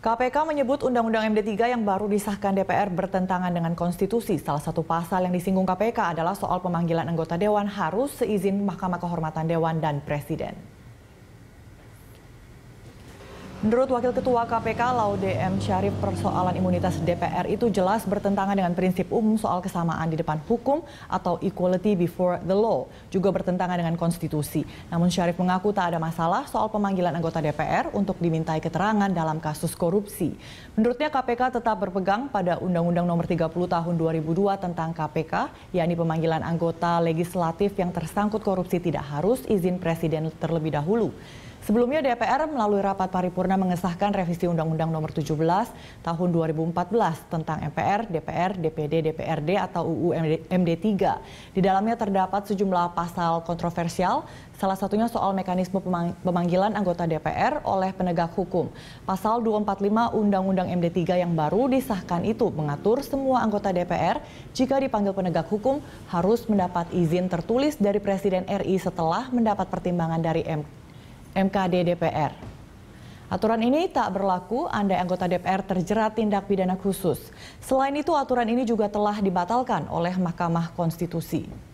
KPK menyebut Undang-Undang MD3 yang baru disahkan DPR bertentangan dengan konstitusi. Salah satu pasal yang disinggung KPK adalah soal pemanggilan anggota dewan harus seizin Mahkamah Kehormatan Dewan dan Presiden. Menurut Wakil Ketua KPK Laude M. Syarif, persoalan imunitas DPR itu jelas bertentangan dengan prinsip umum soal kesamaan di depan hukum atau equality before the law, juga bertentangan dengan konstitusi. Namun Syarif mengaku tak ada masalah soal pemanggilan anggota DPR untuk dimintai keterangan dalam kasus korupsi. Menurutnya KPK tetap berpegang pada Undang-Undang Nomor 30 Tahun 2002 tentang KPK, yakni pemanggilan anggota legislatif yang tersangkut korupsi tidak harus izin presiden terlebih dahulu. Sebelumnya DPR melalui rapat paripurna mengesahkan revisi Undang-Undang Nomor 17 Tahun 2014 tentang MPR, DPR, DPD, DPRD atau UU MD3. Di dalamnya terdapat sejumlah pasal kontroversial, salah satunya soal mekanisme pemanggilan anggota DPR oleh penegak hukum. Pasal 245 Undang-Undang MD3 yang baru disahkan itu mengatur semua anggota DPR jika dipanggil penegak hukum harus mendapat izin tertulis dari Presiden RI setelah mendapat pertimbangan dari MK MKD DPR. Aturan ini tak berlaku Anda anggota DPR terjerat tindak pidana khusus. Selain itu aturan ini juga telah dibatalkan oleh Mahkamah Konstitusi.